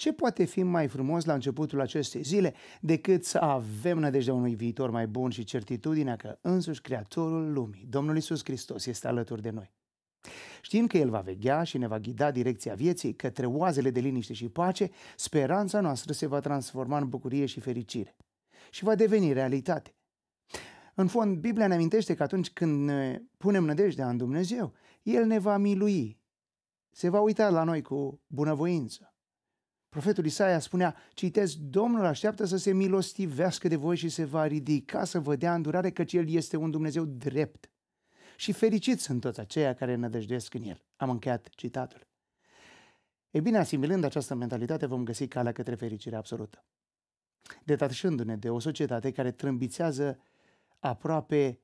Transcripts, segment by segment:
Ce poate fi mai frumos la începutul acestei zile decât să avem nădejdea unui viitor mai bun și certitudinea că însuși Creatorul lumii, Domnul Isus Hristos, este alături de noi. Știm că El va veghea și ne va ghida direcția vieții către oazele de liniște și pace, speranța noastră se va transforma în bucurie și fericire și va deveni realitate. În fond, Biblia ne amintește că atunci când ne punem nădejdea în Dumnezeu, El ne va milui, se va uita la noi cu bunăvoință Profetul Isaia spunea, citez, Domnul așteaptă să se milostivească de voi și se va ridica să vă dea îndurare, căci El este un Dumnezeu drept. Și fericiți sunt toți aceia care nădăjduiesc în El. Am încheiat citatul. E bine, asimilând această mentalitate, vom găsi calea către fericirea absolută. Detașându-ne de o societate care trâmbițează aproape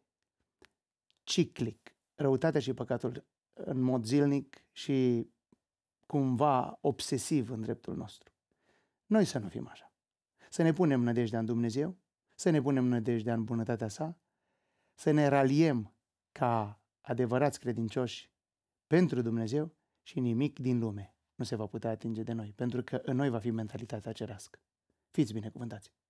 ciclic răutatea și păcatul în mod zilnic și cumva obsesiv în dreptul nostru. Noi să nu fim așa. Să ne punem nădejdea în Dumnezeu, să ne punem nădejdea în bunătatea sa, să ne raliem ca adevărați credincioși pentru Dumnezeu și nimic din lume nu se va putea atinge de noi, pentru că în noi va fi mentalitatea cerească. Fiți binecuvântați!